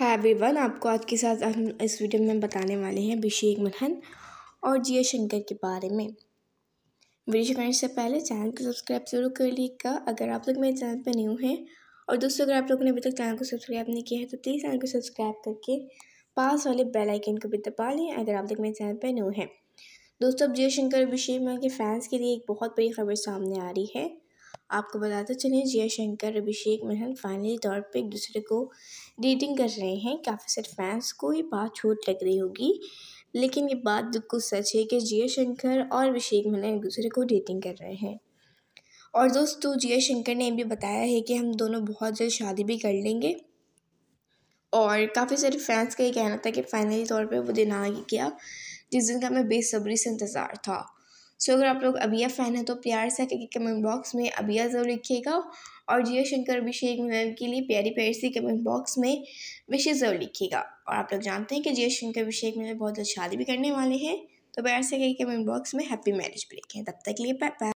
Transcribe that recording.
है एवरीवन आपको आज के साथ हम इस वीडियो में बताने वाले हैं अभिषेक मल्हन और जिया शंकर के बारे में वीडियो करने से पहले चैनल को सब्सक्राइब जरूर कर लीजिएगा अगर आप लोग मेरे चैनल पर न्यू हैं और दोस्तों अगर आप लोगों ने अभी तक चैनल को सब्सक्राइब नहीं किया है तो प्लीज़ चैनल को सब्सक्राइब करके पास वाले बेल आइकन को भी दबा लें अगर आप लोग मेरे चैनल पर न्यू हैं दोस्तों अब जिया शंकर अभिषेक मल्हन के फैंस के लिए एक बहुत बड़ी खबर सामने आ रही है आपको बताते चलें जयशंकर अभिषेक महल फाइनली तौर पे एक दूसरे को डेटिंग कर रहे हैं काफ़ी सारे फैंस को ये बात छूट लग रही होगी लेकिन ये बात बिल्कुल सच है कि जयशंकर और अभिषेक महल एक दूसरे को डेटिंग कर रहे हैं और दोस्तों जयशंकर ने भी बताया है कि हम दोनों बहुत जल्द शादी भी कर लेंगे और काफ़ी सारे फैंस का ये कहना था कि फ़ाइनली तौर पे वो दिन आ गया जिस दिन का मैं बेसब्री से इंतज़ार था सो अगर आप लोग अबिया फ़ैन हैं तो प्यार से कमेंट बॉक्स में अबिया ज़रूर लिखिएगा और जियो शंकर अभिषेक मैम के लिए प्यारी प्यार सी कमेंट बॉक्स में विशेष ज़रूर लिखिएगा और आप लोग जानते हैं कि जियो शंकर अभिषेक मैम बहुत शादी भी करने वाले हैं तो प्यार से कमेंट बॉक्स में हैप्पी मैरिज भी लिखें तब तक के लिए बाय